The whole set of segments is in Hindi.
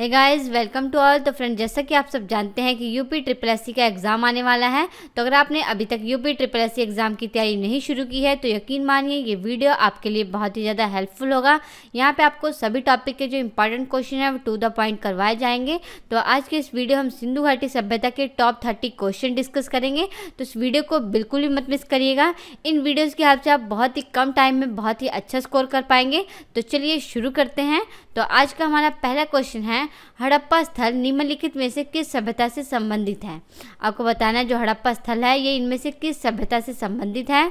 है गाइस वेलकम टू ऑल तो फ्रेंड जैसा कि आप सब जानते हैं कि यूपी ट्रिपल एस का एग्ज़ाम आने वाला है तो अगर आपने अभी तक यूपी ट्रिपल एस एग्ज़ाम की तैयारी नहीं शुरू की है तो यकीन मानिए ये वीडियो आपके लिए बहुत ही ज़्यादा हेल्पफुल होगा यहाँ पे आपको सभी टॉपिक के जो इंपॉर्टेंट क्वेश्चन है वो टू द पॉइंट करवाए जाएंगे तो आज के इस वीडियो हम सिंधु घाटी सभ्यता के टॉप थर्टी क्वेश्चन डिस्कस करेंगे तो इस वीडियो को बिल्कुल भी मत मिस करिएगा इन वीडियोज़ की हेल्प से आप बहुत ही कम टाइम में बहुत ही अच्छा स्कोर कर पाएंगे तो चलिए शुरू करते हैं तो आज का हमारा पहला क्वेश्चन है हड़प्पा स्थल निम्नलिखित में से किस सभ्यता से संबंधित है आपको बताना है जो हड़प्पा स्थल है ये इनमें से किस सभ्यता से संबंधित है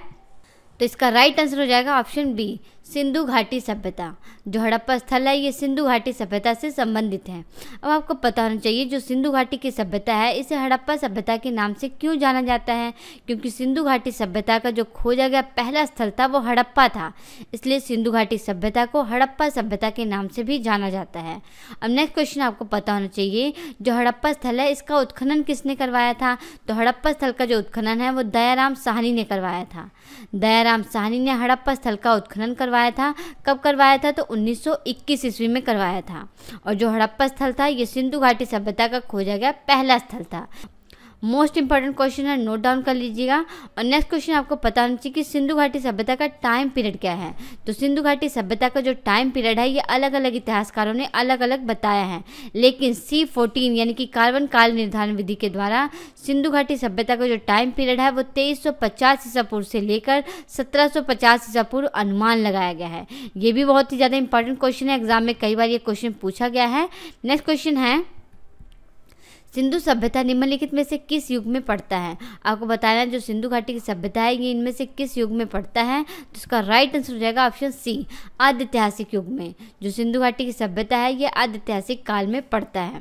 तो इसका राइट आंसर हो जाएगा ऑप्शन बी सिंधु घाटी सभ्यता जो हड़प्पा स्थल है ये सिंधु घाटी सभ्यता से संबंधित है अब आपको पता होना चाहिए जो सिंधु घाटी की सभ्यता है इसे हड़प्पा सभ्यता के नाम से क्यों जाना जाता है क्योंकि सिंधु घाटी सभ्यता का जो खोजा गया पहला स्थल था वो हड़प्पा था इसलिए सिंधु घाटी सभ्यता को हड़प्पा सभ्यता के नाम से भी जाना जाता है अब नेक्स्ट क्वेश्चन आपको पता होना चाहिए जो हड़प्पा स्थल है इसका उत्खनन किसने करवाया था तो हड़प्पा स्थल का जो उत्खनन है वो दयाराम साहनी ने करवाया था दयाराम साहनी ने हड़प्पा स्थल का उत्खनन करवाया करवाया था कब करवाया था तो 1921 ईस्वी में करवाया था और जो हड़प्पा स्थल था ये सिंधु घाटी सभ्यता का खोजा गया पहला स्थल था मोस्ट इंपॉर्टेंट क्वेश्चन है नोट डाउन कर लीजिएगा और नेक्स्ट क्वेश्चन आपको पता होना चाहिए कि सिंधु घाटी सभ्यता का टाइम पीरियड क्या है तो सिंधु घाटी सभ्यता का जो टाइम पीरियड है ये अलग अलग इतिहासकारों ने अलग अलग बताया है लेकिन सी फोर्टीन यानी कि कार्बन काल निर्धारण विधि के द्वारा सिंधु घाटी सभ्यता का जो टाइम पीरियड है वो तेईस सौ पचास ईसा पूर्व से लेकर सत्रह सौ पचास ईसा पूर्व अनुमान लगाया गया है ये भी बहुत ही ज़्यादा इंपॉर्टेंट क्वेश्चन है एग्जाम में कई बार ये क्वेश्चन पूछा गया है नेक्स्ट क्वेश्चन है सिंधु सभ्यता निम्नलिखित में से किस युग में पड़ता है आपको बताना है जो सिंधु घाटी की सभ्यता है ये इनमें से किस युग में पड़ता है तो इसका राइट आंसर हो जाएगा ऑप्शन सी आदित्यहासिक युग में जो सिंधु घाटी की सभ्यता है ये आदित्यहासिक काल में पड़ता है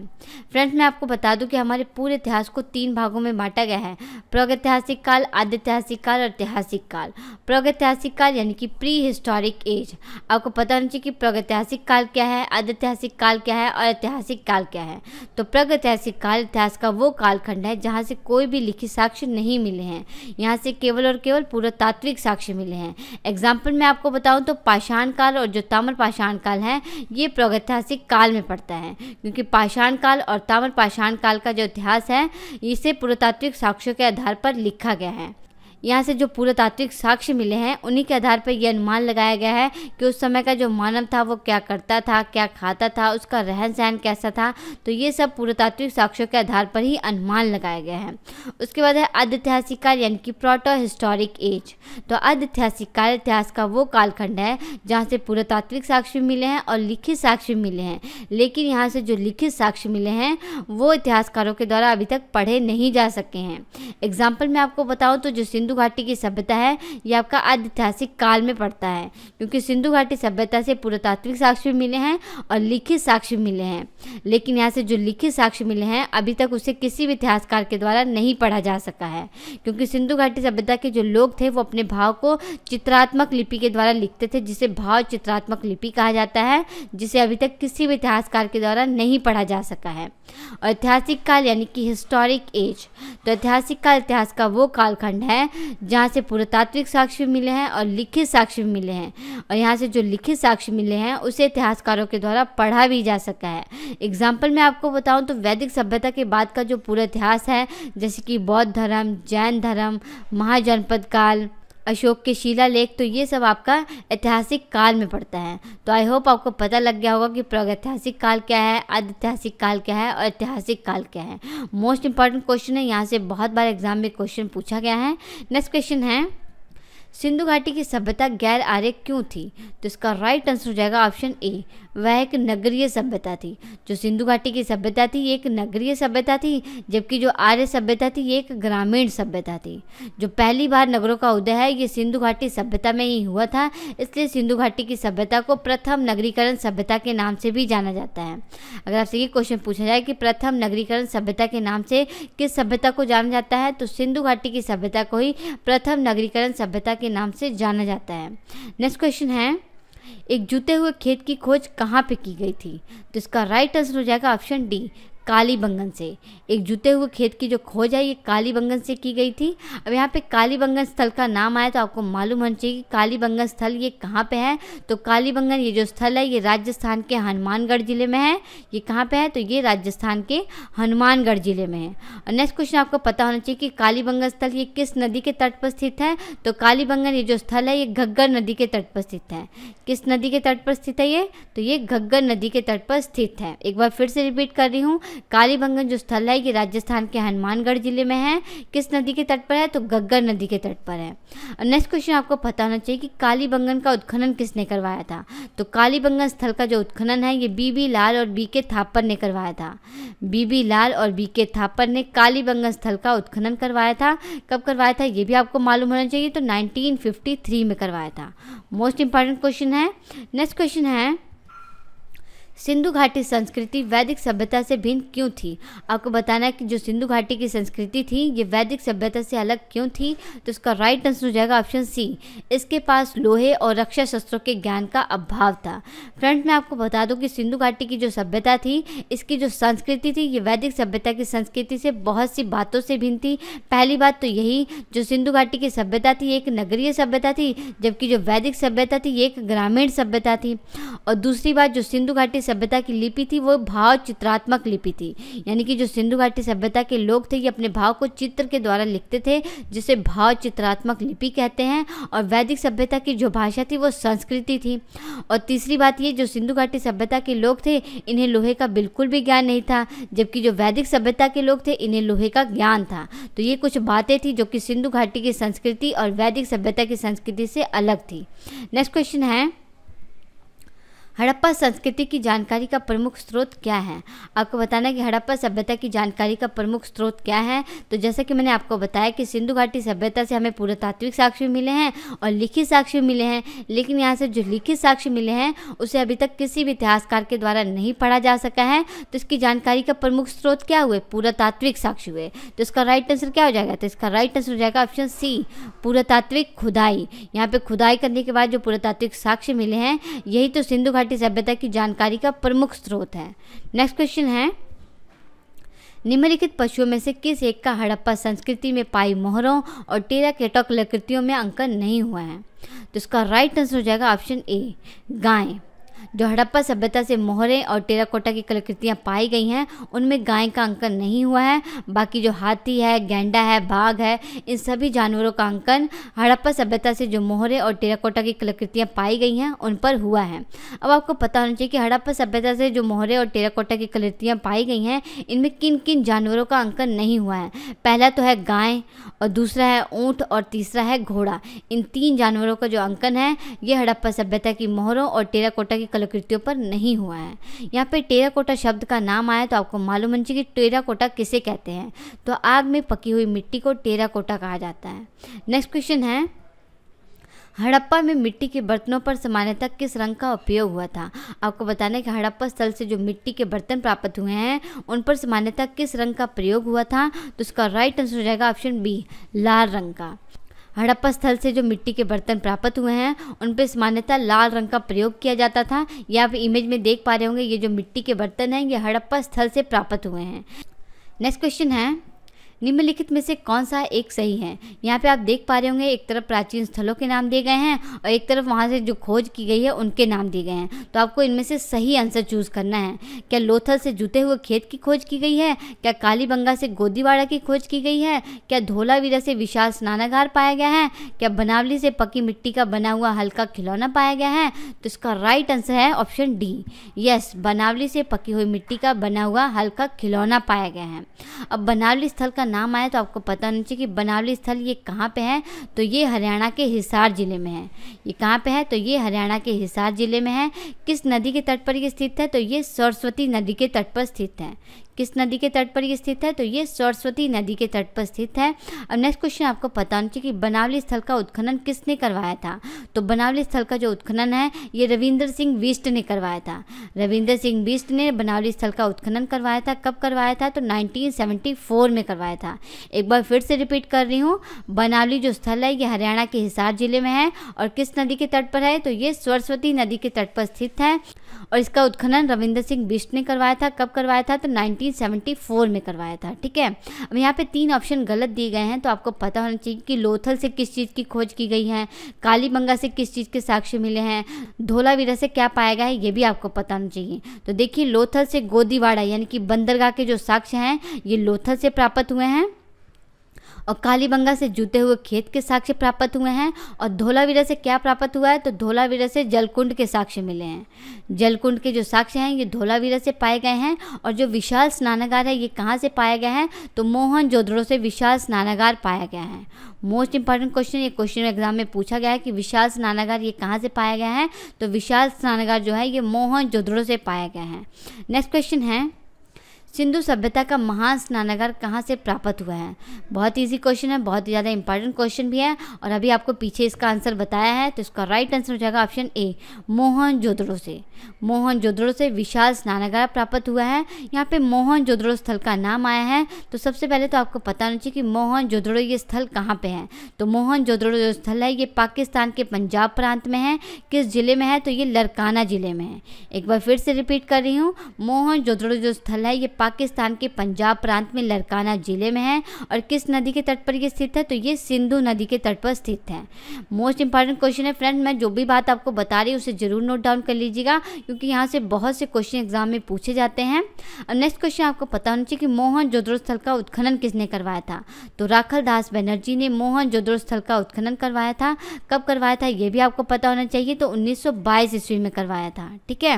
फ्रेंड्स मैं आपको बता दूं कि हमारे पूरे इतिहास को तीन भागों में बांटा गया है प्रागैतिहासिक काल आदित्यहासिक काल और ऐतिहासिक काल प्रागैतिहासिक काल यानी कि प्री हिस्टोरिक एज आपको पता होना चाहिए कि प्रागैतिहासिक काल क्या है आदित्यहासिक काल क्या है और ऐतिहासिक काल क्या है तो प्रागैतिहासिक काल नेपाल इतिहास का वो कालखंड है जहाँ से कोई भी लिखित साक्ष्य नहीं मिले हैं यहाँ से केवल और केवल पुरातात्विक साक्ष्य मिले हैं एग्जाम्पल मैं आपको बताऊँ तो पाषाण काल और जो ताम्र पाषाण काल है ये प्रागैतिहासिक काल में पड़ता है क्योंकि पाषाण काल और ताम्र पाषाण काल का जो इतिहास है इसे पुरातात्विक साक्ष्यों के आधार पर लिखा गया है यहाँ से जो पुरातात्विक साक्ष्य मिले हैं उन्हीं के आधार पर यह अनुमान लगाया गया है कि उस समय का जो मानव था वो क्या करता था क्या खाता था उसका रहन सहन कैसा था तो ये सब पुरातात्विक साक्ष्यों के आधार पर ही अनुमान लगाया गया है उसके बाद है अधैतिहासिक काल यानी कि प्रोटो हिस्टोरिक एज तो अधैतिहासिक काल इतिहास का वो कालखंड है जहाँ से पुरातात्विक साक्ष्य मिले हैं और लिखित साक्ष्य मिले हैं लेकिन यहाँ से जो लिखित साक्ष्य मिले हैं वो इतिहासकारों के द्वारा अभी तक पढ़े नहीं जा सके हैं एग्जाम्पल मैं आपको बताऊँ तो जो सिंधु सिंधु घाटी की सभ्यता है यह आपका ऐतिहासिक काल में पड़ता है क्योंकि सिंधु घाटी सभ्यता से पुरातात्विक साक्ष्य मिले हैं और लिखित साक्ष्य मिले हैं लेकिन यहाँ से जो लिखित साक्ष्य मिले हैं अभी तक उसे किसी भी इतिहासकार के द्वारा नहीं पढ़ा जा सका है क्योंकि सिंधु घाटी सभ्यता के जो लोग थे वो अपने भाव को चित्रात्मक लिपि के द्वारा लिखते थे जिसे भाव चित्रात्मक लिपि कहा जाता है जिसे अभी तक किसी भी इतिहासकार के द्वारा नहीं पढ़ा जा सका है ऐतिहासिक काल यानी कि हिस्टोरिक एज तो ऐतिहासिक काल इतिहास का वो कालखंड है जहाँ से पुरातात्विक साक्ष्य मिले हैं और लिखित साक्ष्य मिले हैं और यहाँ से जो लिखित साक्ष्य मिले हैं उसे इतिहासकारों के द्वारा पढ़ा भी जा सका है एग्जाम्पल मैं आपको बताऊँ तो वैदिक सभ्यता के बाद का जो पूरा इतिहास है जैसे कि बौद्ध धर्म जैन धर्म महाजनपद काल अशोक के शिला लेख तो ये सब आपका ऐतिहासिक काल में पड़ता है तो आई होप आपको पता लग गया होगा कि प्रागैतिहासिक काल क्या है आदित्यहासिक काल क्या है और ऐतिहासिक काल क्या है मोस्ट इंपॉर्टेंट क्वेश्चन है यहाँ से बहुत बार एग्जाम में क्वेश्चन पूछा गया है नेक्स्ट क्वेश्चन है सिंधु घाटी की सभ्यता गैर आर्य क्यों थी तो इसका राइट आंसर हो जाएगा ऑप्शन ए वह एक नगरीय सभ्यता थी जो सिंधु घाटी की सभ्यता थी ये एक नगरीय सभ्यता थी जबकि जो आर्य सभ्यता थी ये एक ग्रामीण सभ्यता थी जो पहली बार नगरों का उदय है ये सिंधु घाटी सभ्यता में ही हुआ था इसलिए सिंधु घाटी की सभ्यता को प्रथम नगरीकरण सभ्यता के नाम से भी जाना जाता है अगर आपसे ये क्वेश्चन पूछा जाए कि प्रथम नगरीकरण सभ्यता के नाम से किस सभ्यता को जाना जाता है तो सिंधु घाटी की सभ्यता को ही प्रथम नगरीकरण सभ्यता के नाम से जाना जाता है नेक्स्ट क्वेश्चन है एक जूते हुए खेत की खोज कहाँ पे की गई थी तो इसका राइट आंसर हो जाएगा ऑप्शन डी काली बंगन से एक जुते हुए खेत की जो खोज है ये काली बंगन से की गई थी अब यहाँ पे काली बंगन स्थल का नाम आया तो आपको मालूम होना चाहिए कि काली बंगन स्थल ये कहाँ पे है तो काली बंगन ये जो स्थल है ये राजस्थान के हनुमानगढ़ ज़िले में है ये कहाँ पे है तो ये राजस्थान के हनुमानगढ़ ज़िले में है और नेक्स्ट क्वेश्चन आपको पता होना चाहिए कि कालीबंगन स्थल ये किस नदी के तट पर स्थित है तो कालीबंगन ये जो स्थल है ये घग्गर नदी के तट पर स्थित है किस नदी के तट पर स्थित है ये तो ये घग्गर नदी के तट पर स्थित है एक बार फिर से रिपीट कर रही हूँ कालीबंगन जो स्थल है ये राजस्थान के हनुमानगढ़ जिले में है किस नदी के तट पर है तो गग्गर नदी के तट पर है नेक्स्ट क्वेश्चन आपको पता होना चाहिए कि कालीबंगन का उत्खनन किसने करवाया था तो कालीबंगन स्थल का जो उत्खनन है ये बीबी लाल और बी के थापर ने करवाया था बीबी लाल और बी के थापर ने कालीबंगन स्थल का उत्खनन करवाया था कब करवाया था ये भी आपको मालूम होना चाहिए तो नाइनटीन में करवाया था मोस्ट इंपॉर्टेंट क्वेश्चन है नेक्स्ट क्वेश्चन है सिंधु घाटी संस्कृति वैदिक सभ्यता से भिन्न क्यों थी आपको बताना है कि जो सिंधु घाटी की संस्कृति थी ये वैदिक सभ्यता से अलग क्यों थी तो इसका राइट आंसर हो जाएगा ऑप्शन सी इसके पास लोहे और रक्षा शस्त्रों के ज्ञान का अभाव था फ्रेंड मैं आपको बता दूं कि सिंधु घाटी की जो सभ्यता थी इसकी जो संस्कृति थी ये वैदिक सभ्यता की संस्कृति से बहुत सी बातों से भिन्न थी पहली बात तो यही जो सिंधु घाटी की सभ्यता थी एक नगरीय सभ्यता थी जबकि जो वैदिक सभ्यता थी ये एक ग्रामीण सभ्यता थी और दूसरी बात जो सिंधु घाटी सभ्यता की लिपि थी वो भाव चित्रात्मक लिपि थी यानी कि जो सिंधु घाटी सभ्यता के लोग थे ये अपने भाव को चित्र के द्वारा लिखते थे जिसे भाव चित्रात्मक लिपि कहते हैं और वैदिक सभ्यता की जो भाषा थी वो संस्कृति थी और तीसरी बात ये जो सिंधु घाटी सभ्यता के लोग थे इन्हें लोहे का बिल्कुल भी ज्ञान नहीं था जबकि जो वैदिक सभ्यता के लोग थे इन्हें लोहे का ज्ञान था तो ये कुछ बातें थी जो कि सिंधु घाटी की संस्कृति और वैदिक सभ्यता की संस्कृति से अलग थी नेक्स्ट क्वेश्चन है हड़प्पा संस्कृति की जानकारी का प्रमुख स्रोत क्या है आपको बताना कि हड़प्पा सभ्यता की जानकारी का प्रमुख स्रोत क्या है तो जैसा कि मैंने आपको बताया कि सिंधु घाटी सभ्यता से हमें पुरातात्विक साक्ष्य मिले हैं और लिखित साक्ष्य मिले हैं लेकिन यहाँ से जो लिखित साक्ष्य मिले हैं उसे अभी तक किसी भी इतिहासकार के द्वारा नहीं पढ़ा जा सका है तो इसकी जानकारी का प्रमुख स्रोत क्या हुए पुरातात्विक साक्ष्य हुए तो इसका राइट आंसर क्या हो जाएगा तो इसका राइट आंसर हो जाएगा ऑप्शन सी पुरातात्विक खुदाई यहाँ पर खुदाई करने के बाद जो पुरातात्विक साक्ष्य मिले हैं यही तो सिंधु घाटी घाटी सभ्यता की जानकारी का प्रमुख स्रोत है नेक्स्ट क्वेश्चन है निम्नलिखित पशुओं में से किस एक का हड़प्पा संस्कृति में पाई मोहरों और टेरा के टकृतियों में अंकन नहीं हुआ है तो इसका राइट आंसर हो जाएगा ऑप्शन ए गाय जो हड़प्पा सभ्यता से मोहरे और टेराकोटा की कलाकृतियाँ पाई गई हैं उनमें गाय का अंकन नहीं हुआ है बाकी जो हाथी है गेंडा है बाघ है इन सभी जानवरों का अंकन हड़प्पा सभ्यता से जो मोहरे और टेराकोटा की कलाकृतियाँ पाई गई हैं उन पर हुआ है अब आपको पता होना चाहिए कि हड़प्पा सभ्यता से जो मोहरे और टेराकोटा की कलाकृतियाँ पाई गई हैं इनमें किन किन जानवरों का अंकन नहीं हुआ है पहला तो है गाय और दूसरा है ऊँट और तीसरा है घोड़ा इन तीन जानवरों का जो अंकन है ये हड़प्पा सभ्यता की मोहरों और टेराकोटा की की कलाकृतियों पर नहीं हुआ है यहाँ पे टेराकोटा शब्द का नाम आया तो आपको मालूम होना चाहिए कि टेराकोटा किसे कहते हैं तो आग में पकी हुई मिट्टी को टेराकोटा कहा जाता है नेक्स्ट क्वेश्चन है हड़प्पा में मिट्टी के बर्तनों पर सामान्यतः किस रंग का उपयोग हुआ था आपको बताने कि हड़प्पा स्थल से जो मिट्टी के बर्तन प्राप्त हुए हैं उन पर सामान्यतः किस रंग का प्रयोग हुआ था तो उसका राइट आंसर हो जाएगा ऑप्शन बी लाल रंग का हड़प्पा स्थल से जो मिट्टी के बर्तन प्राप्त हुए हैं उन पर सामान्यतः लाल रंग का प्रयोग किया जाता था या आप इमेज में देख पा रहे होंगे ये जो मिट्टी के बर्तन हैं ये हड़प्पा स्थल से प्राप्त हुए हैं नेक्स्ट क्वेश्चन है निम्नलिखित में से कौन सा एक सही है यहाँ पे आप देख पा रहे होंगे एक तरफ प्राचीन स्थलों के नाम दिए गए हैं और एक तरफ वहाँ से जो खोज की गई है उनके नाम दिए गए हैं तो आपको इनमें से सही आंसर चूज़ करना है क्या लोथल से जुते हुए खेत की खोज की गई है क्या कालीबंगा से गोदीवाड़ा की खोज की गई है क्या धोलावीरा से विशाल स्नानागार पाया गया है क्या बनावली से पकी मिट्टी का बना हुआ हल्का खिलौना पाया गया है तो इसका राइट आंसर है ऑप्शन डी यस बनावली से पकी हुई मिट्टी का बना हुआ हल्का खिलौना पाया गया है अब बनावली स्थल का नाम आया तो आपको पता होना चाहिए कि बनावली स्थल ये कहाँ पे है तो ये हरियाणा के हिसार ज़िले में है ये कहाँ पे है तो ये हरियाणा के हिसार ज़िले में है किस नदी के तट पर ये स्थित है तो ये सरस्वती नदी के तट पर स्थित है किस नदी के तट पर ये स्थित है तो ये सरस्वती नदी के तट पर स्थित है अब नेक्स्ट क्वेश्चन आपको पता होना चाहिए कि बनावली स्थल का उत्खनन किसने करवाया था तो बनावली स्थल का जो उत्खनन है ये रविंद्र सिंह बिष्ट ने करवाया था रविंद्र सिंह बिष्ट ने बनावली स्थल का उत्खनन करवाया था कब करवाया था तो नाइनटीन में करवाया था एक बार फिर से रिपीट कर रही हूँ बनावली जो स्थल है ये हरियाणा के हिसार जिले में है और किस नदी के तट पर है तो ये सरस्वती नदी के तट पर स्थित है और इसका उत्खनन रविंद्र सिंह बिष्ट ने करवाया था कब करवाया था तो 1974 में करवाया था ठीक है अब यहाँ पे तीन ऑप्शन गलत दिए गए हैं तो आपको पता होना चाहिए कि लोथल से किस चीज़ की खोज की गई है कालीबंगा से किस चीज़ के साक्ष्य मिले हैं धोलावीरा से क्या पाया गया है ये भी आपको पता होना चाहिए तो देखिए लोथल से गोदीवाड़ा यानी कि बंदरगाह के जो साक्ष्य हैं ये लोथल से प्राप्त हुए हैं और कालीबंगा से जुते हुए खेत के साक्ष्य प्राप्त हुए हैं और धोलावीरा से क्या प्राप्त हुआ है तो धोलावीरा से जलकुंड के साक्ष्य मिले हैं जलकुंड के जो साक्ष्य हैं ये धोलावीरा से पाए गए हैं और जो विशाल स्नानागार है ये कहाँ से पाया गया है तो मोहन जोधड़ो से विशाल स्नानागार पाया गया है मोस्ट इंपॉर्टेंट क्वेश्चन ये क्वेश्चन एग्जाम में पूछा गया है कि विशाल स्नानागार ये कहाँ से पाया गया है तो विशाल स्नानागार जो है ये मोहन जोधड़ो से पाया गया है नेक्स्ट क्वेश्चन है सिंधु सभ्यता का महान स्नानागार कहाँ से प्राप्त हुआ है बहुत ईजी क्वेश्चन है बहुत ही ज़्यादा इंपॉर्टेंट क्वेश्चन भी है और अभी आपको पीछे इसका आंसर बताया है तो इसका राइट आंसर हो जाएगा ऑप्शन ए मोहन जोधड़ो से मोहन जोधड़ो से विशाल स्नानागार प्राप्त हुआ है यहाँ पे मोहन जोदड़ो स्थल का नाम आया है तो सबसे पहले तो आपको पता होना चाहिए कि मोहन जोदड़ो ये स्थल कहाँ पर है तो मोहन जोधड़ो जो स्थल है ये पाकिस्तान के पंजाब प्रांत में है किस ज़िले में है तो ये लरकाना ज़िले में है एक बार फिर से रिपीट कर रही हूँ मोहन जोदड़ो जो स्थल है ये पाकिस्तान के पंजाब प्रांत में लड़काना जिले में है और किस नदी के तट पर यह स्थित है तो ये सिंधु नदी के तट पर स्थित है मोस्ट इंपॉर्टेंट क्वेश्चन है फ्रेंड मैं जो भी बात आपको बता रही हूँ उसे जरूर नोट डाउन कर लीजिएगा क्योंकि यहाँ से बहुत से क्वेश्चन एग्जाम में पूछे जाते हैं और नेक्स्ट क्वेश्चन आपको पता होना चाहिए कि मोहन जोद्रोस्थल स्थल का उत्खनन किसने करवाया था तो राखल दास बनर्जी ने मोहन जोदड़ो स्थल का उत्खनन करवाया था कब करवाया था ये भी आपको पता होना चाहिए तो बाईस ईस्वी में करवाया था ठीक है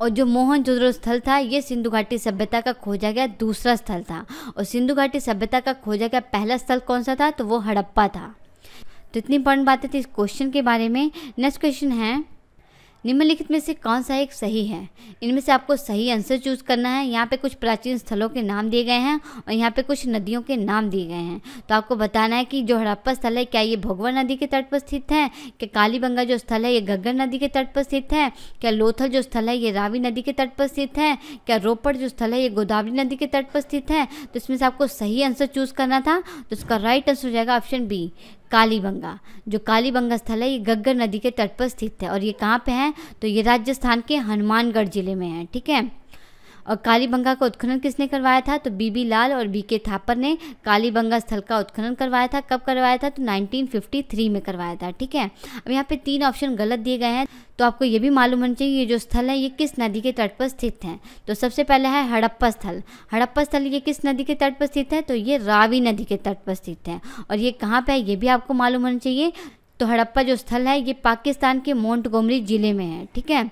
और जो मोहनजोदड़ो स्थल था ये सिंधु घाटी सभ्यता का खोजा गया दूसरा स्थल था और सिंधु घाटी सभ्यता का खोजा गया पहला स्थल कौन सा था तो वो हड़प्पा था तो इतनी इंपॉर्टेंट बातें थी इस क्वेश्चन के बारे में नेक्स्ट क्वेश्चन है निम्नलिखित में से कौन सा एक सही है इनमें से आपको सही आंसर चूज़ करना है यहाँ पे कुछ प्राचीन स्थलों के नाम दिए गए हैं और यहाँ पे कुछ नदियों के नाम दिए गए हैं तो आपको बताना है कि जो हड़प्पा स्थल है क्या ये भोगवा नदी के तट पर स्थित है क्या कालीबंगा जो स्थल है ये घग्गर नदी के तट पर स्थित है क्या लोथल जो स्थल है ये रावी नदी के तट पर स्थित है क्या रोपड़ जो स्थल है ये गोदावरी नदी के तट पर स्थित है तो इसमें से आपको सही आंसर चूज़ करना था तो उसका राइट आंसर हो जाएगा ऑप्शन बी कालीबंगा जो कालीबंगा स्थल है ये गग्गर नदी के तट पर स्थित है और ये कहाँ पे है तो ये राजस्थान के हनुमानगढ़ ज़िले में है ठीक है और कालीबंगा का उत्खनन किसने करवाया था तो बीबी लाल और बी के थापर ने कालीबंगा स्थल का उत्खनन करवाया था कब करवाया था तो 1953 में करवाया था ठीक है अब यहाँ पे तीन ऑप्शन गलत दिए गए हैं तो आपको ये भी मालूम होना चाहिए ये जो स्थल है ये किस नदी के तट पर स्थित है तो सबसे पहले है हड़प्पा स्थल हड़प्पा स्थल ये किस नदी के तट पर स्थित है तो ये रावी नदी के तट पर स्थित है और ये कहाँ पर है ये भी आपको मालूम होना चाहिए तो हड़प्पा जो स्थल है ये पाकिस्तान के मोन्टगोमरी ज़िले में है ठीक है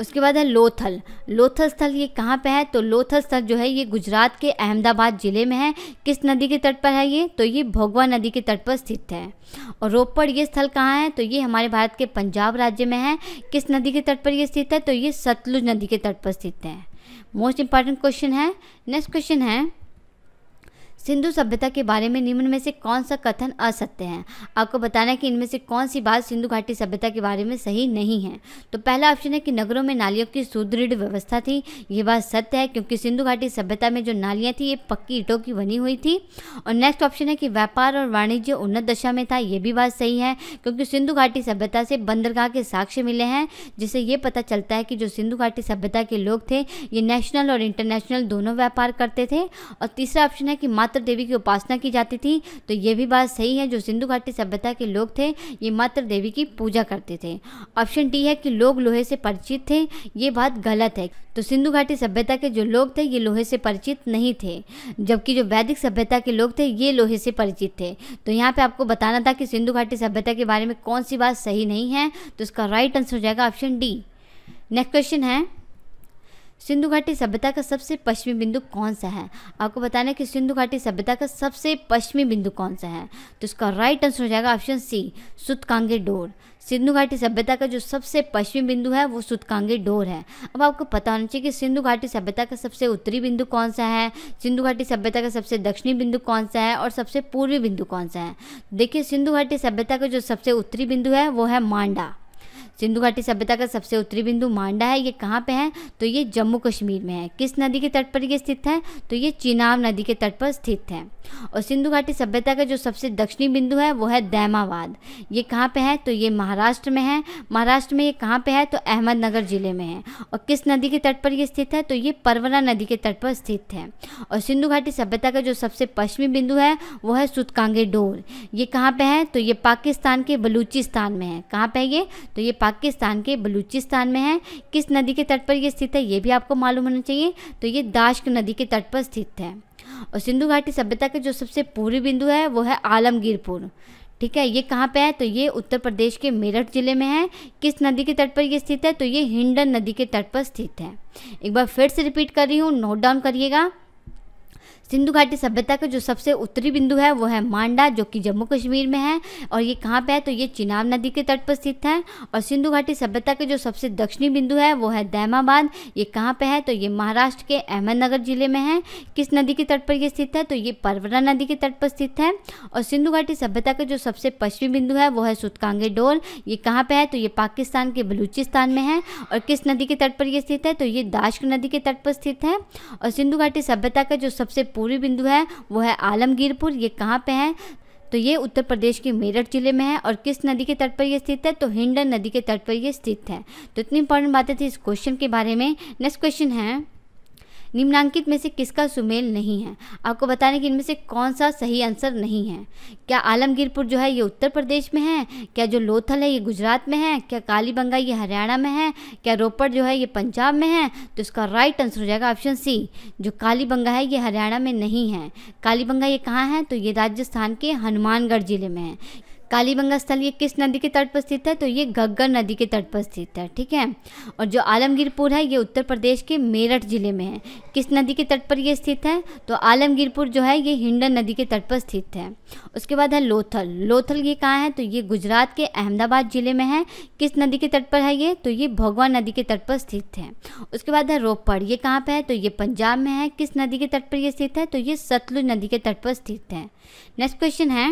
उसके बाद है लोथल लोथल स्थल ये कहाँ पे है तो लोथल स्थल जो है ये गुजरात के अहमदाबाद ज़िले में है किस नदी के तट पर है ये तो ये भोगवा नदी के तट पर स्थित है और रोपड़ ये स्थल कहाँ है तो ये हमारे भारत के पंजाब राज्य में है किस नदी के तट पर ये स्थित है तो ये सतलुज नदी के तट पर स्थित है मोस्ट इंपॉर्टेंट क्वेश्चन है नेक्स्ट क्वेश्चन है सिंधु सभ्यता के बारे में निम्न में से कौन सा कथन असत्य है आपको बताना है कि इनमें से कौन सी बात सिंधु घाटी सभ्यता के बारे में सही नहीं है तो पहला ऑप्शन है कि नगरों में नालियों की सुदृढ़ व्यवस्था थी ये बात सत्य है क्योंकि सिंधु घाटी सभ्यता में जो नालियाँ थी ये पक्की ईटों की बनी हुई थी और नेक्स्ट ऑप्शन है कि व्यापार और वाणिज्य उन्नत दशा में था ये भी बात सही है क्योंकि सिंधु घाटी सभ्यता से बंदरगाह के साक्ष्य मिले हैं जिससे ये पता चलता है कि जो सिंधु घाटी सभ्यता के लोग थे ये नेशनल और इंटरनेशनल दोनों व्यापार करते थे और तीसरा ऑप्शन है कि मात्र मातृ देवी की उपासना की जाती थी तो ये भी बात सही है जो सिंधु घाटी सभ्यता के लोग थे ये मातृ देवी की पूजा करते थे ऑप्शन डी है कि लोग लोहे से परिचित थे ये बात गलत है तो सिंधु घाटी सभ्यता के जो लोग थे ये लोहे से परिचित नहीं थे जबकि जो वैदिक सभ्यता के लोग थे ये लोहे से परिचित थे तो यहाँ पे आपको बताना था कि सिंधु घाटी सभ्यता के बारे में कौन सी बात सही नहीं है तो इसका राइट आंसर हो जाएगा ऑप्शन डी नेक्स्ट क्वेश्चन है सिंधु घाटी सभ्यता का सबसे पश्चिमी बिंदु कौन सा है आपको बताना है कि सिंधु घाटी सभ्यता का सबसे पश्चिमी बिंदु कौन सा है तो इसका राइट आंसर हो जाएगा ऑप्शन सी सुतकांगे डोर सिंधु घाटी सभ्यता का जो सबसे पश्चिमी बिंदु है वो सुतकांगे डोर है अब आपको पता होना चाहिए कि सिंधु घाटी सभ्यता का सबसे उत्तरी बिंदु कौन सा है सिंधु घाटी सभ्यता का सबसे दक्षिणी बिंदु कौन सा है और सबसे पूर्वी बिंदु कौन सा है देखिए सिंधु घाटी सभ्यता का जो सबसे उत्तरी बिंदु है वो है मांडा सिंधु घाटी सभ्यता का सबसे उत्तरी बिंदु मांडा है ये कहाँ पे है तो ये जम्मू कश्मीर में है किस नदी के तट पर ये स्थित है तो ये चिनाब नदी के तट पर स्थित है और सिंधु घाटी सभ्यता का जो सबसे दक्षिणी बिंदु है वो है दैमाबाद ये कहाँ पे है तो ये महाराष्ट्र में है महाराष्ट्र में ये कहाँ पे है तो अहमदनगर ज़िले में है और किस नदी के तट पर ये स्थित है तो ये परवना नदी के तट पर स्थित है और सिंधु घाटी सभ्यता का जो सबसे पश्चिमी बिंदु है वो है सुतकांगे डोर ये कहाँ पे है तो ये पाकिस्तान के बलूचिस्तान में है कहाँ पे है ये तो ये पाकिस्तान के बलूचिस्तान में है किस नदी के तट पर यह स्थित है ये भी आपको मालूम होना चाहिए तो ये दाश्क नदी के तट पर स्थित है और सिंधु घाटी सभ्यता के जो सबसे पूर्वी बिंदु है वो है आलमगीरपुर ठीक है ये कहाँ पे है तो ये उत्तर प्रदेश के मेरठ ज़िले में है किस नदी के तट पर ये स्थित है तो ये हिंडन नदी के तट पर स्थित है एक बार फिर से रिपीट कर रही हूँ नोट डाउन करिएगा सिंधु घाटी सभ्यता का जो सबसे उत्तरी बिंदु है वो है मांडा जो कि जम्मू कश्मीर में है और ये कहाँ पे है तो ये चिनाब नदी के तट पर स्थित है और सिंधु घाटी सभ्यता के जो सबसे दक्षिणी बिंदु है वो है दैमाबाद ये कहाँ पे है तो ये महाराष्ट्र के अहमदनगर जिले में है किस नदी के तट पर यह स्थित है तो ये परवरा नदी के तट पर स्थित है और सिंधु घाटी सभ्यता का जो सबसे पश्चिमी बिंदु है वो है सुतकांगे डोर ये कहाँ पर है तो ये पाकिस्तान के बलूचिस्तान में है और किस नदी के तट पर यह स्थित है तो ये दाश्क नदी के तट पर स्थित है और सिंधु घाटी सभ्यता का जो सबसे पूर्वी बिंदु है वो है आलमगीरपुर ये कहाँ पे है तो ये उत्तर प्रदेश के मेरठ जिले में है और किस नदी के तट पर यह स्थित है तो हिंडन नदी के तट पर यह स्थित है तो इतनी इंपॉर्टेंट बातें थी इस क्वेश्चन के बारे में नेक्स्ट क्वेश्चन है निम्नांकित में से किसका सुमेल नहीं है आपको बताने कि इनमें से कौन सा सही आंसर नहीं है क्या आलमगीरपुर जो है ये उत्तर प्रदेश में है क्या जो लोथल है ये गुजरात में है क्या कालीबंगा ये हरियाणा में है क्या रोपड़ जो है ये पंजाब में है तो इसका राइट आंसर हो जाएगा ऑप्शन सी जो कालीबंगा है ये हरियाणा में नहीं है कालीबंगा ये कहाँ है तो ये राजस्थान के हनुमानगढ़ ज़िले में है कालीबंगा स्थल ये किस नदी के तट पर स्थित है तो ये घग्गर नदी के तट पर स्थित है ठीक है और जो आलमगीरपुर है ये उत्तर प्रदेश के मेरठ जिले में है किस नदी के तट पर ये स्थित है तो आलमगीरपुर जो है ये हिंडन नदी के तट पर स्थित है उसके बाद है लोथल लोथल ये कहाँ है तो ये गुजरात के अहमदाबाद जिले में है किस नदी के तट पर है ये तो ये भगवान नदी के तट पर स्थित है उसके बाद है रोपड़ ये कहाँ पर है तो ये पंजाब में है किस नदी के तट पर यह स्थित है तो ये सतलुज नदी के तट पर स्थित है नेक्स्ट क्वेश्चन है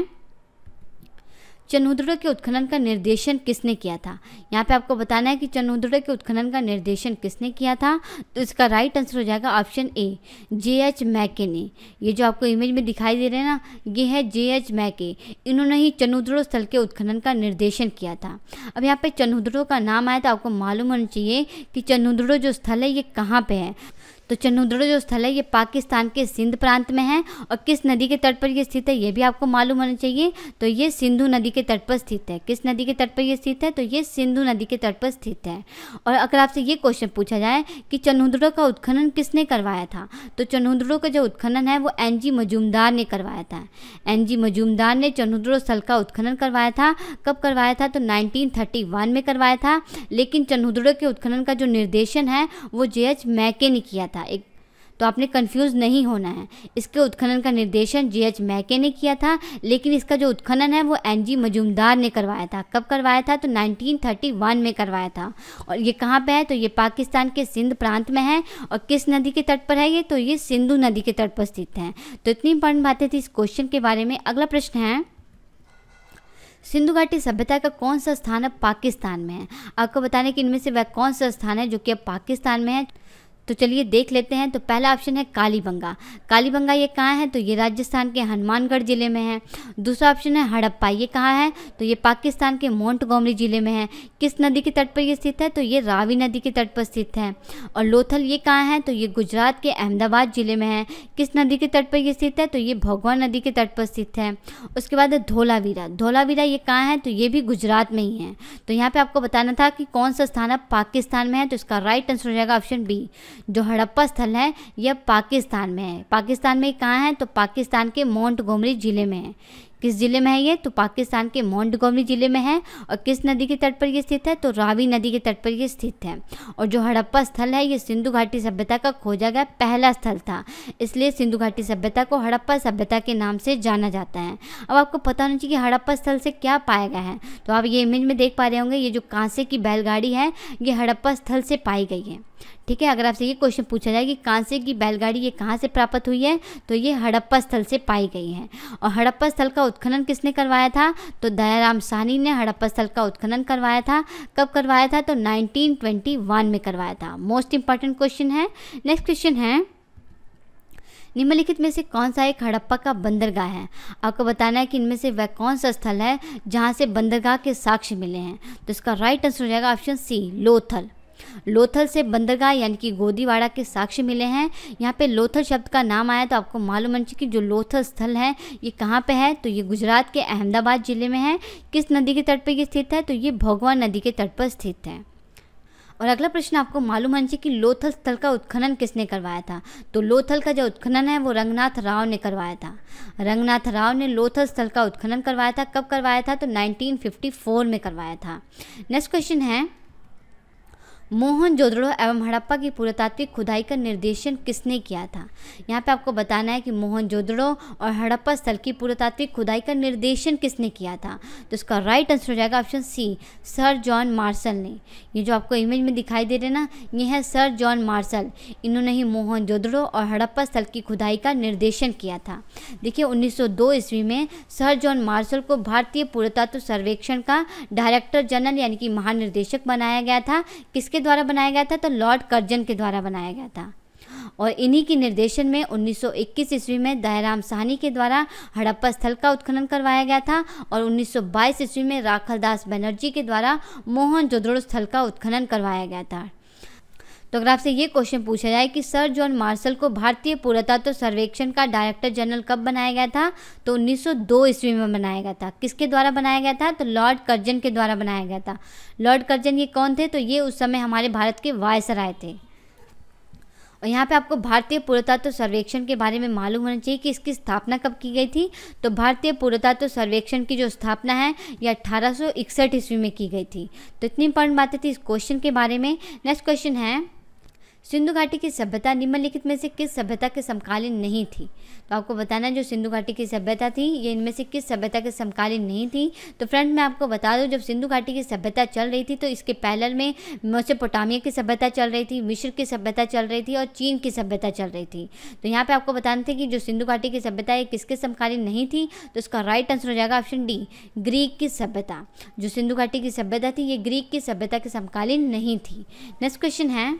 चनुद्रो के उत्खनन का निर्देशन किसने किया था यहाँ पे आपको बताना है कि चनुद्रो के उत्खनन का निर्देशन किसने किया था तो इसका राइट आंसर हो जाएगा ऑप्शन ए जे एच मैके ने ये जो आपको इमेज में दिखाई दे रहे हैं ना ये है जे एच मैके इन्होंने ही चनुद्रो स्थल के उत्खनन का निर्देशन किया था अब यहाँ पे चनुद्रो का नाम आया तो आपको मालूम होना चाहिए कि चनुद्रो जो स्थल है ये कहाँ पर है तो चन्नूद्रो जो स्थल है ये पाकिस्तान के सिंध प्रांत में है और किस नदी के तट पर यह स्थित है ये भी आपको मालूम होना चाहिए तो ये सिंधु नदी के तट पर स्थित है किस नदी के तट पर यह स्थित है तो ये सिंधु नदी के तट पर स्थित है और अगर आपसे ये क्वेश्चन पूछा जाए कि चनुद्रो का उत्खनन किसने करवाया था तो चनुद्रो का जो उत्खनन है वो एन जी मजूमदार ने करवाया था एन जी मजूमदार ने चन्हद्रो स्थल का उत्खनन करवाया था कब करवाया था तो नाइनटीन में करवाया था लेकिन चन्हद्रो के उत्खनन का जो निर्देशन है वो जे एच मैके ने किया था था एक तो आपने कंफ्यूज नहीं होना है इसके उत्खनन का निर्देशन जी एच मैके ने किया था लेकिन इसका जो उत्खनन है वो एन जी मजूमदार ने करवाया था कब करवाया था तो 1931 में करवाया था और ये कहाँ पे है तो ये पाकिस्तान के सिंध प्रांत में है और किस नदी के तट पर है ये तो ये सिंधु नदी के तट पर स्थित है तो इतनी इंपॉर्टेंट बातें थी इस क्वेश्चन के बारे में अगला प्रश्न है सिंधु घाटी सभ्यता का कौन सा स्थान अब पाकिस्तान में है आपको बताने कि इनमें से वह कौन सा स्थान है जो कि अब पाकिस्तान में है तो चलिए देख लेते हैं तो पहला ऑप्शन है कालीबंगा कालीबंगा ये कहाँ है तो ये राजस्थान के हनुमानगढ़ ज़िले में है दूसरा ऑप्शन है हड़प्पा ये कहाँ है तो ये पाकिस्तान के मोन्ट ज़िले में है किस नदी के तट पर ये स्थित है तो ये रावी नदी के तट पर स्थित है और लोथल ये कहाँ है तो ये गुजरात के अहमदाबाद ज़िले में है किस नदी के तट पर ये स्थित है तो ये भगवान नदी के तट पर स्थित है उसके बाद है धोलावीरा धोलावीरा ये कहाँ है तो ये भी गुजरात में ही है तो यहाँ पर आपको बताना था कि कौन सा स्थान अब पाकिस्तान में है तो इसका राइट आंसर हो जाएगा ऑप्शन बी जो हड़प्पा स्थल है यह पाकिस्तान में है पाकिस्तान में कहाँ है तो पाकिस्तान के माउंट गोमरी ज़िले में है किस ज़िले में है ये तो पाकिस्तान के मोंटगोमरी ज़िले में है और किस नदी के तट पर ये स्थित है तो रावी नदी के तट पर ये स्थित है और जो हड़प्पा स्थल है ये सिंधु घाटी सभ्यता का खोजा गया पहला स्थल था इसलिए सिंधु घाटी सभ्यता को हड़प्पा सभ्यता के नाम से जाना जाता है अब आपको पता होना चाहिए कि हड़प्पा स्थल से क्या पाया गया है तो आप ये इमेज में देख पा रहे होंगे ये जो कांसे की बैलगाड़ी है ये हड़प्पा स्थल से पाई गई है ठीक है अगर आपसे ये क्वेश्चन पूछा जाए कि कांसे की बैलगाड़ी ये कहाँ से प्राप्त हुई है तो ये हड़प्पा स्थल से पाई गई है और हड़प्पा स्थल का उत्खनन किसने करवाया था तो दयाराम साहनी ने हड़प्पा स्थल का उत्खनन करवाया था कब करवाया था तो नाइनटीन में करवाया था मोस्ट इंपॉर्टेंट क्वेश्चन है नेक्स्ट क्वेश्चन है निम्नलिखित में से कौन सा एक हड़प्पा का बंदरगाह है आपको बताना है कि इनमें से वह कौन सा स्थल है जहाँ से बंदरगाह के साक्ष्य मिले हैं तो इसका राइट आंसर हो जाएगा ऑप्शन सी लोथल लोथल से बंदरगाह यानी कि गोदीवाड़ा के साक्ष्य मिले हैं यहाँ पे लोथल शब्द का नाम आया तो आपको मालूम है कि जो लोथल स्थल है ये कहाँ पे है तो ये गुजरात के अहमदाबाद ज़िले में है किस नदी के तट पर ये स्थित है तो ये भगवान नदी के तट पर स्थित है और अगला प्रश्न आपको मालूम होना चाहिए कि लोथल स्थल का उत्खनन किसने करवाया था तो लोथल का जो उत्खनन है वो रंगनाथ राव ने करवाया था रंगनाथ राव ने लोथल स्थल का उत्खनन करवाया था कब करवाया था तो 1954 में करवाया था नेक्स्ट क्वेश्चन है मोहन जोदड़ो एवं हड़प्पा की पुरातात्विक खुदाई का निर्देशन किसने किया था यहाँ पे आपको बताना है कि मोहन जोदड़ो और हड़प्पा स्थल की पुरातात्विक खुदाई का निर्देशन किसने किया था तो इसका राइट आंसर हो जाएगा option C sir John Marshall ने ये जो आपको इमेज में दिखाई दे रहे ना ये है सर जॉन मार्शल इन्होंने ही मोहन जोदड़ो और हड़प्पा स्थल की खुदाई का निर्देशन किया था देखिए उन्नीस ईस्वी में सर जॉन मार्शल को भारतीय पुरातत्व सर्वेक्षण का डायरेक्टर जनरल यानी कि महानिर्देशक बनाया गया था किसके के द्वारा बनाया गया था तो लॉर्ड कर्जन के द्वारा बनाया गया था और इन्हीं के निर्देशन में 1921 ईस्वी में दहराम साहनी के द्वारा हड़प्पा स्थल का उत्खनन करवाया गया था और 1922 ईस्वी में राखलदास बनर्जी के द्वारा मोहन जोदड़ो स्थल का उत्खनन करवाया गया था तो अगर आपसे ये क्वेश्चन पूछा जाए कि सर जॉन मार्शल को भारतीय पुरातत्व तो सर्वेक्षण का डायरेक्टर जनरल कब बनाया गया था तो 1902 ईस्वी में बनाया गया था किसके द्वारा बनाया गया था तो लॉर्ड कर्जन के द्वारा बनाया गया था लॉर्ड कर्जन ये कौन थे तो ये उस समय हमारे भारत के वायसराय थे और यहाँ पे आपको भारतीय पुरातत्व तो सर्वेक्षण के बारे में मालूम होना चाहिए कि इसकी स्थापना कब की गई थी तो भारतीय पुरातत्व तो सर्वेक्षण की जो स्थापना है यह अट्ठारह ईस्वी में की गई थी तो इतनी इंपॉर्टेंट बातें थी इस क्वेश्चन के बारे में नेक्स्ट क्वेश्चन है सिंधु घाटी की सभ्यता निम्नलिखित में से किस सभ्यता के समकालीन नहीं थी तो आपको बताना जो सिंधु घाटी की सभ्यता थी ये इनमें से किस सभ्यता के समकालीन नहीं थी तो फ्रेंड मैं आपको बता दूं जब सिंधु घाटी की सभ्यता चल रही थी तो इसके पैरल में पोटामिया की सभ्यता चल रही थी मिश्र की सभ्यता चल रही थी और चीन की सभ्यता चल रही थी तो यहाँ पर आपको बताना था कि जो सिंधु घाटी की सभ्यता है किसके समकालीन नहीं थी तो उसका राइट आंसर हो जाएगा ऑप्शन डी ग्रीक की सभ्यता जो सिंधु घाटी की सभ्यता थी ये ग्रीक की सभ्यता के समकालीन नहीं थी नेक्स्ट क्वेश्चन है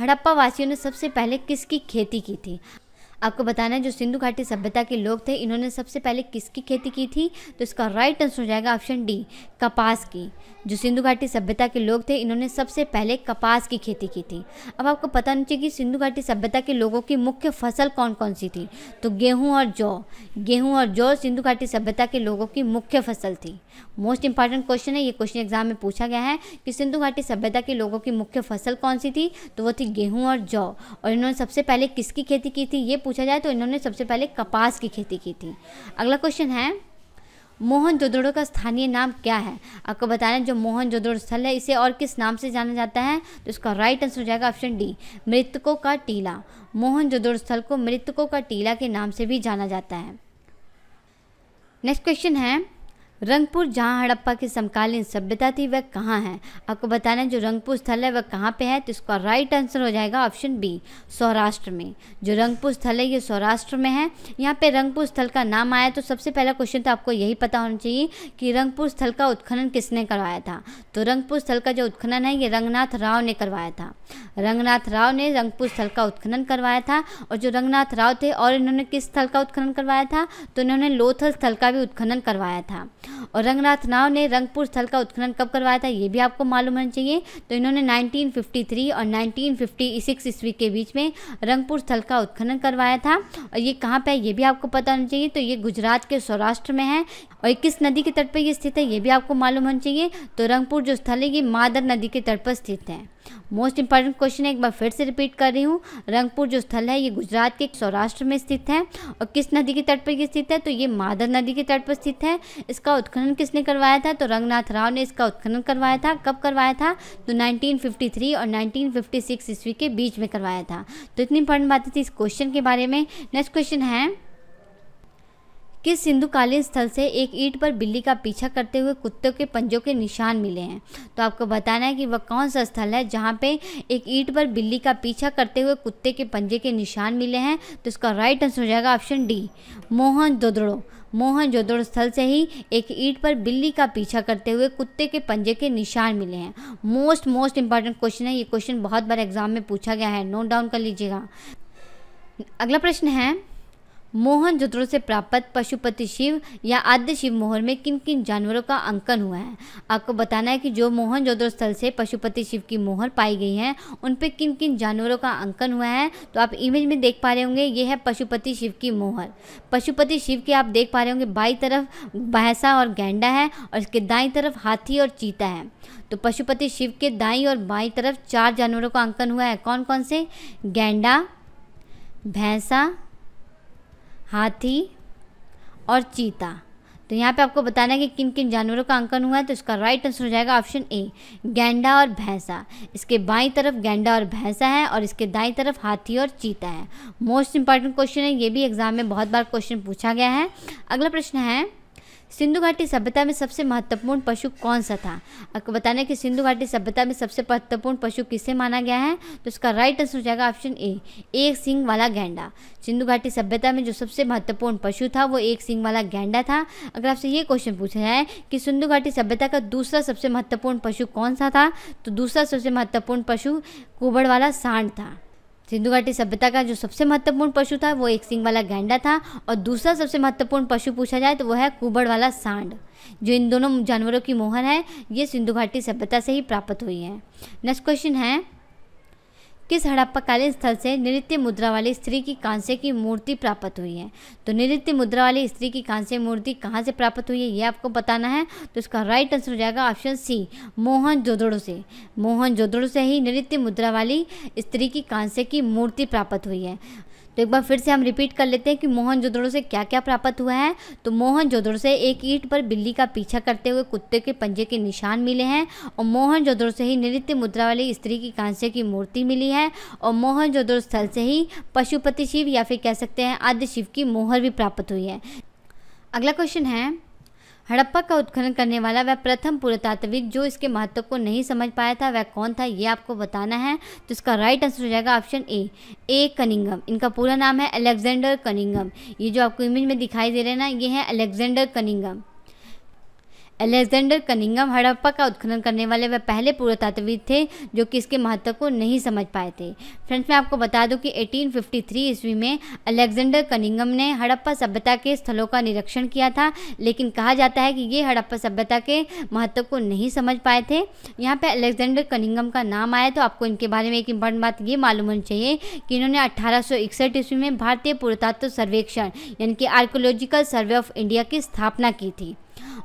हड़प्पा वासियों ने सबसे पहले किसकी खेती की थी आपको बताना है जो सिंधु घाटी सभ्यता के लोग थे इन्होंने सबसे पहले किसकी खेती की थी तो इसका राइट आंसर हो जाएगा ऑप्शन डी कपास की जो सिंधु घाटी सभ्यता के लोग थे इन्होंने सबसे पहले कपास की खेती की थी अब आपको पता नहीं चाहिए कि सिंधु घाटी सभ्यता के लोगों की मुख्य फसल कौन कौन सी थी तो गेहूँ और जौ गेहूँ और जौ सिंधु घाटी सभ्यता के लोगों की मुख्य फसल थी मोस्ट इंपॉर्टेंट क्वेश्चन है ये क्वेश्चन एग्जाम में पूछा गया है कि सिंधु घाटी सभ्यता के लोगों की मुख्य फसल कौन सी थी तो वो थी गेहूँ और जौ और इन्होंने सबसे पहले किसकी खेती की थी ये पूछा जाए तो इन्होंने सबसे पहले कपास की खेती की थी अगला क्वेश्चन है मोहन जोदड़ो का स्थानीय नाम क्या है आपको बताना जो मोहन जोदड़ो स्थल है इसे और किस नाम से जाना जाता है तो इसका राइट आंसर हो जाएगा ऑप्शन डी मृतकों का टीला मोहन जोदड़ो स्थल को मृतकों का टीला के नाम से भी जाना जाता है नेक्स्ट क्वेश्चन है रंगपुर जहाँ हड़प्पा की समकालीन सभ्यता थी वह कहाँ है आपको बताना है जो रंगपुर स्थल है वह कहाँ पे है तो इसका राइट आंसर हो जाएगा ऑप्शन बी सौराष्ट्र में जो रंगपुर स्थल है ये सौराष्ट्र में है यहाँ पे रंगपुर स्थल का नाम आया तो सबसे पहला क्वेश्चन तो आपको यही पता होना चाहिए कि रंगपुर स्थल का उत्खनन किसने करवाया था तो रंगपुर स्थल का जो उत्खनन है ये रंगनाथ राव ने करवाया था रंगनाथ राव ने रंगपुर स्थल का उत्खनन करवाया था और जो रंगनाथ राव थे और इन्होंने किस स्थल का उत्खनन करवाया था तो इन्होंने लोथल स्थल का भी उत्खनन करवाया था और रंगनाथ राव ने रंगपुर स्थल का उत्खनन कब करवाया था ये भी आपको मालूम होना चाहिए तो इन्होंने 1953 और 1956 ईस्वी के बीच में रंगपुर स्थल का उत्खनन करवाया था और ये कहाँ पे है ये भी आपको पता होना चाहिए तो ये गुजरात के सौराष्ट्र में है और किस नदी के तट पर ये स्थित है ये भी आपको मालूम होना चाहिए तो रंगपुर जो स्थल है ये मादर नदी के तट पर स्थित है मोस्ट इंपॉर्टेंट क्वेश्चन है एक बार फिर से रिपीट कर रही हूँ रंगपुर जो स्थल है ये गुजरात के सौराष्ट्र में स्थित है और किस नदी के तट पर ये स्थित है तो ये मादर नदी के तट पर स्थित है इसका उत्खनन किसने करवाया था तो रंगनाथ राव ने इसका उत्खनन करवाया था कब करवाया था तो 1953 और 1956 ईस्वी के बीच में करवाया था तो इतनी इंपॉर्टेंट बातें थी इस क्वेश्चन के बारे में नेक्स्ट क्वेश्चन है कि सिंधुकालीन स्थल से एक ईंट पर बिल्ली का पीछा करते हुए कुत्ते के पंजों के निशान मिले हैं तो आपको बताना है कि वह कौन सा स्थल है जहाँ पे एक ईंट पर बिल्ली का पीछा करते हुए कुत्ते के पंजे के निशान मिले हैं तो इसका राइट आंसर हो जाएगा option D Mohenjodaro Mohenjodaro स्थल से ही एक ईंट पर बिल्ली का पीछा करते हुए कुत्ते के पंजे के निशान मिले हैं मोस्ट मोस्ट इंपॉर्टेंट क्वेश्चन है ये क्वेश्चन बहुत बार एग्जाम में पूछा गया है नोट डाउन कर लीजिएगा अगला प्रश्न है मोहन जोत्रो से प्राप्त पशुपति शिव या आद्य शिव मोहर में किन किन जानवरों का अंकन हुआ है आपको बताना है कि जो मोहन जोत्रो स्थल से पशुपति शिव की मोहर पाई गई है उन पर किन किन जानवरों का अंकन हुआ है तो आप इमेज में देख पा रहे होंगे ये है पशुपति शिव की मोहर पशुपति शिव के आप देख पा रहे होंगे बाई तरफ भैंसा और गेंडा है और इसके दाई तरफ हाथी और चीता है तो पशुपति शिव के दाई और बाई तरफ चार जानवरों का अंकन हुआ है कौन कौन से गेंडा भैंसा हाथी और चीता तो यहाँ पे आपको बताना है कि किन किन जानवरों का अंकन हुआ है तो इसका राइट आंसर हो जाएगा ऑप्शन ए गेंडा और भैंसा इसके बाईं तरफ गेंडा और भैंसा है और इसके दाईं तरफ हाथी और चीता है मोस्ट इंपॉर्टेंट क्वेश्चन है ये भी एग्जाम में बहुत बार क्वेश्चन पूछा गया है अगला प्रश्न है सिंधु घाटी सभ्यता में सबसे महत्वपूर्ण पशु कौन सा था आपको बताना है कि सिंधु घाटी सभ्यता में सबसे महत्वपूर्ण पशु किसे माना गया है तो इसका राइट आंसर हो जाएगा ऑप्शन ए एक सिंह वाला गैंडा सिंधु घाटी सभ्यता में जो सबसे महत्वपूर्ण पशु था वो एक सिंह वाला गैंडा था अगर आपसे ये क्वेश्चन पूछा जाए कि सिंधु घाटी सभ्यता का दूसरा सबसे महत्वपूर्ण पशु कौन सा था तो दूसरा सबसे महत्वपूर्ण पशु कुबड़ वाला सांड था सिंधु घाटी सभ्यता का जो सबसे महत्वपूर्ण पशु था वो एक सिंह वाला गैंडा था और दूसरा सबसे महत्वपूर्ण पशु पूछा जाए तो वो है कुबड़ वाला सांड जो इन दोनों जानवरों की मोहर है ये सिंधु घाटी सभ्यता से ही प्राप्त हुई है नेक्स्ट क्वेश्चन है किस हड़प्पाकालीन स्थल से नृत्य मुद्रा वाली स्त्री की कांस्य की मूर्ति प्राप्त हुई है तो नृत्य मुद्रा वाली स्त्री की कांस्य मूर्ति कहाँ से प्राप्त हुई है ये आपको बताना है तो इसका राइट आंसर हो जाएगा ऑप्शन सी मोहन जोदड़ो से मोहन जोदड़ो से ही नृत्य मुद्रा वाली स्त्री की कांस्य की मूर्ति प्राप्त हुई है तो एक बार फिर से हम रिपीट कर लेते हैं कि मोहन जोदड़ो से क्या क्या प्राप्त हुआ है तो मोहन जोदड़ो से एक ईंट पर बिल्ली का पीछा करते हुए कुत्ते के पंजे के निशान मिले हैं और मोहन जोदड़ो से ही नृत्य मुद्रा वाली स्त्री की कांस्य की मूर्ति मिली है और मोहन जोदड़ो स्थल से ही पशुपति शिव या फिर कह सकते हैं आद्य शिव की मोहर भी प्राप्त हुई है अगला क्वेश्चन है हड़प्पा का उत्खनन करने वाला वह प्रथम पुरातात्विक जो इसके महत्व को नहीं समझ पाया था वह कौन था ये आपको बताना है तो इसका राइट आंसर हो जाएगा ऑप्शन ए ए कनिंगम इनका पूरा नाम है अलेक्जेंडर कनिंगम ये जो आपको इमेज में दिखाई दे रहे हैं ना ये है Alexander Cunningham Alexander Cunningham Harappa का उत्खनन करने वाले वह पहले पुरातत्वविद थे जो कि इसके महत्व को नहीं समझ पाए थे फ्रेंड्स मैं आपको बता दूं कि 1853 ईस्वी में अलेक्जेंडर कनिंगम ने हड़प्पा सभ्यता के स्थलों का निरीक्षण किया था लेकिन कहा जाता है कि ये हड़प्पा सभ्यता के महत्व को नहीं समझ पाए थे यहाँ पर अलेक्जेंडर कनिंगम का नाम आया तो आपको इनके बारे में एक इम्पॉर्टेंट बात ये मालूम होनी चाहिए कि इन्होंने अठारह ईस्वी में भारतीय पुरातत्व सर्वेक्षण यानी कि आर्कोलॉजिकल सर्वे ऑफ इंडिया की स्थापना की थी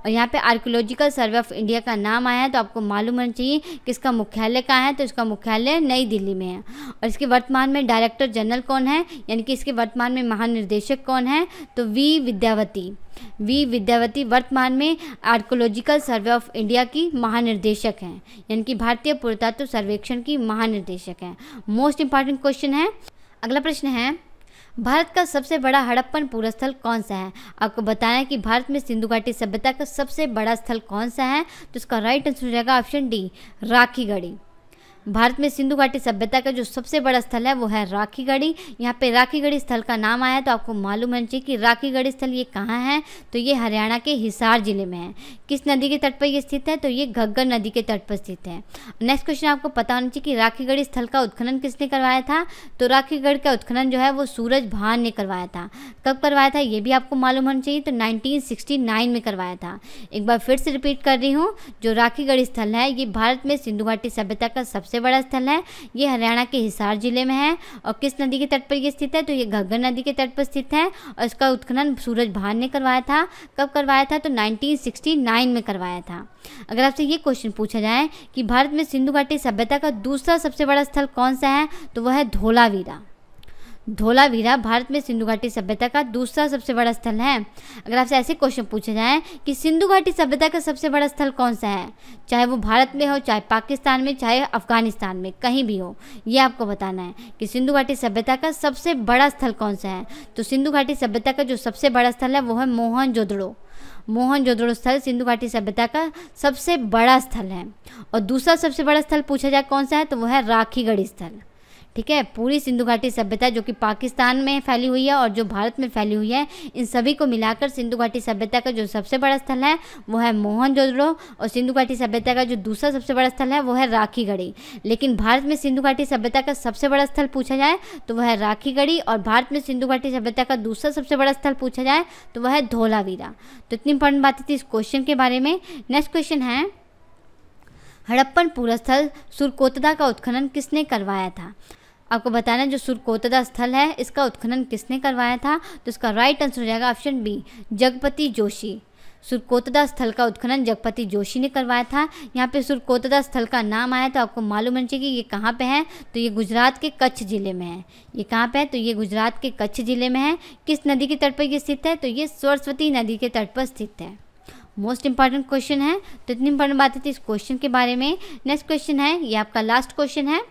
और यहाँ पे आर्कियोलॉजिकल सर्वे ऑफ इंडिया का नाम आया है तो आपको मालूम होना चाहिए कि इसका मुख्यालय कहाँ है तो इसका मुख्यालय नई दिल्ली में है और इसके वर्तमान में डायरेक्टर जनरल कौन है यानी कि इसके वर्तमान में महानिर्देशक कौन है तो वी विद्यावती वी विद्यावती वर्तमान में आर्कोलॉजिकल सर्वे ऑफ इंडिया की महानिर्देशक हैं यानी कि भारतीय पुरातत्व सर्वेक्षण की महानिर्देशक हैं मोस्ट इंपॉर्टेंट क्वेश्चन है अगला प्रश्न है भारत का सबसे बड़ा हड़प्पन पूरा स्थल कौन सा है आपको बताया है कि भारत में सिंधु घाटी सभ्यता का सबसे बड़ा स्थल कौन सा है तो इसका राइट आंसर हो जाएगा ऑप्शन डी गढ़ी भारत में सिंधु घाटी सभ्यता का जो सबसे बड़ा स्थल है वो है राखीगढ़ी यहाँ पे राखीगढ़ी स्थल का नाम आया तो आपको मालूम होना चाहिए कि राखीगढ़ी स्थल ये कहाँ है तो ये हरियाणा के हिसार जिले में है किस नदी के तट पर ये स्थित है तो ये घग्गर नदी के तट पर स्थित है नेक्स्ट क्वेश्चन आपको पता होना चाहिए कि राखीगढ़ी स्थल का उत्खनन किसने करवाया था तो राखीगढ़ का उत्खनन जो है वो सूरज भान ने करवाया था कब करवाया था ये भी आपको मालूम होना चाहिए तो नाइनटीन में करवाया था एक बार फिर से रिपीट कर रही हूँ जो राखी स्थल है ये भारत में सिंधु घाटी सभ्यता का सबसे सबसे बड़ा स्थल है ये हरियाणा के हिसार जिले में है और किस नदी के तट पर यह स्थित है तो ये घग्गर नदी के तट पर स्थित है और इसका उत्खनन सूरज भान ने करवाया था कब करवाया था तो 1969 में करवाया था अगर आपसे ये क्वेश्चन पूछा जाए कि भारत में सिंधु घाटी सभ्यता का दूसरा सबसे बड़ा स्थल कौन सा है तो वह है धोलावीरा धोलावीरा भारत में सिंधु घाटी सभ्यता का दूसरा सबसे बड़ा स्थल है अगर आपसे ऐसे क्वेश्चन पूछे जाए कि सिंधु घाटी सभ्यता का सबसे बड़ा स्थल कौन सा है चाहे वो भारत में हो चाहे पाकिस्तान में चाहे अफगानिस्तान में कहीं भी हो ये आपको बताना है कि सिंधु घाटी सभ्यता का सबसे बड़ा स्थल कौन सा है तो सिंधु घाटी सभ्यता का जो सबसे बड़ा स्थल है वो है मोहन जोदड़ो मोहन जोदड़ो स्थल सिंधु घाटी सभ्यता का सबसे बड़ा स्थल है और दूसरा सबसे बड़ा स्थल पूछा जाए कौन सा है तो वो है राखीगढ़ी स्थल ठीक है पूरी सिंधु घाटी सभ्यता जो कि पाकिस्तान में फैली हुई है और जो भारत में फैली हुई है इन सभी को मिलाकर सिंधु घाटी सभ्यता का जो सबसे बड़ा स्थल है वो है मोहन और सिंधु घाटी सभ्यता का जो दूसरा सबसे बड़ा स्थल है वो है गढ़ी लेकिन भारत में सिंधु घाटी सभ्यता का सबसे बड़ा स्थल पूछा जाए तो वह है राखीगढ़ी और भारत में सिंधु घाटी सभ्यता का दूसरा सबसे बड़ा स्थल पूछा जाए तो वह है धोलावीरा तो इतनी इंपॉर्टेंट बातें थी इस क्वेश्चन के बारे में नेक्स्ट क्वेश्चन है हड़प्पन पूरा स्थल सुरकोतदा का उत्खनन किसने करवाया था आपको बताना जो सुरकोतदा स्थल है इसका उत्खनन किसने करवाया था तो इसका राइट आंसर हो जाएगा ऑप्शन बी जगपति जोशी सुरकोतदा स्थल का उत्खनन जगपति जोशी ने करवाया था यहाँ पे सुरकोतदा स्थल का नाम आया तो आपको मालूम होना चाहिए कि ये कहाँ पे है तो ये गुजरात के कच्छ ज़िले में है ये कहाँ पे है तो ये गुजरात के कच्छ ज़िले में है किस नदी के तट पर ये स्थित है तो ये सरस्वती नदी के तट पर स्थित है मोस्ट इंपॉर्टेंट क्वेश्चन है तो इतनी इंपॉर्टेंट बातें थी इस क्वेश्चन के बारे में नेक्स्ट क्वेश्चन है ये आपका लास्ट क्वेश्चन है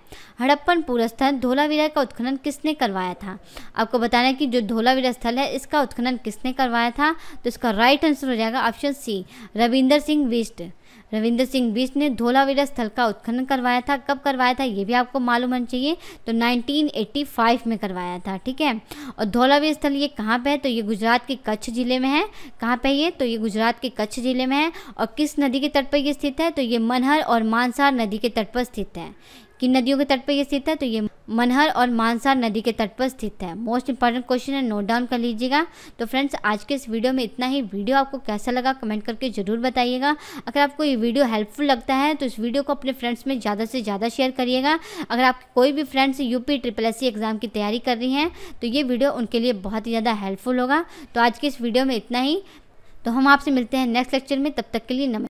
हड़प्पन पुरस्थल स्थल धोलावीरा का उत्खनन किसने करवाया था आपको बताना है कि जो धोलावीरा स्थल है इसका उत्खनन किसने करवाया था तो इसका राइट आंसर हो जाएगा ऑप्शन सी रविंदर सिंह विस्ट रविंद्र सिंह बिस्ट ने धोलावीरा स्थल का उत्खनन करवाया था कब करवाया था ये भी आपको मालूम होना चाहिए तो 1985 में करवाया था ठीक है और धोलावीरा स्थल ये कहाँ पे है तो ये गुजरात के कच्छ ज़िले में है कहाँ पे ये तो ये गुजरात के कच्छ ज़िले में है और किस नदी के तट पर ये स्थित है तो ये मनहर और मानसार नदी के तट पर स्थित है किन नदियों के तट पर यह स्थित है तो ये मनहर और मानसार नदी के तट पर स्थित है मोस्ट इंपॉर्टेंट क्वेश्चन है नोट डाउन कर लीजिएगा तो फ्रेंड्स आज के इस वीडियो में इतना ही वीडियो आपको कैसा लगा कमेंट करके ज़रूर बताइएगा अगर आपको ये वीडियो हेल्पफुल लगता है तो इस वीडियो को अपने फ्रेंड्स में ज़्यादा से ज़्यादा शेयर करिएगा अगर आप कोई भी friends UP triple S exam की तैयारी कर रही हैं तो ये वीडियो उनके लिए बहुत ही ज़्यादा हेल्पफुल होगा तो आज के इस वीडियो में इतना ही तो हम आपसे मिलते हैं नेक्स्ट लेक्चर में तब तक के लिए नमस्कार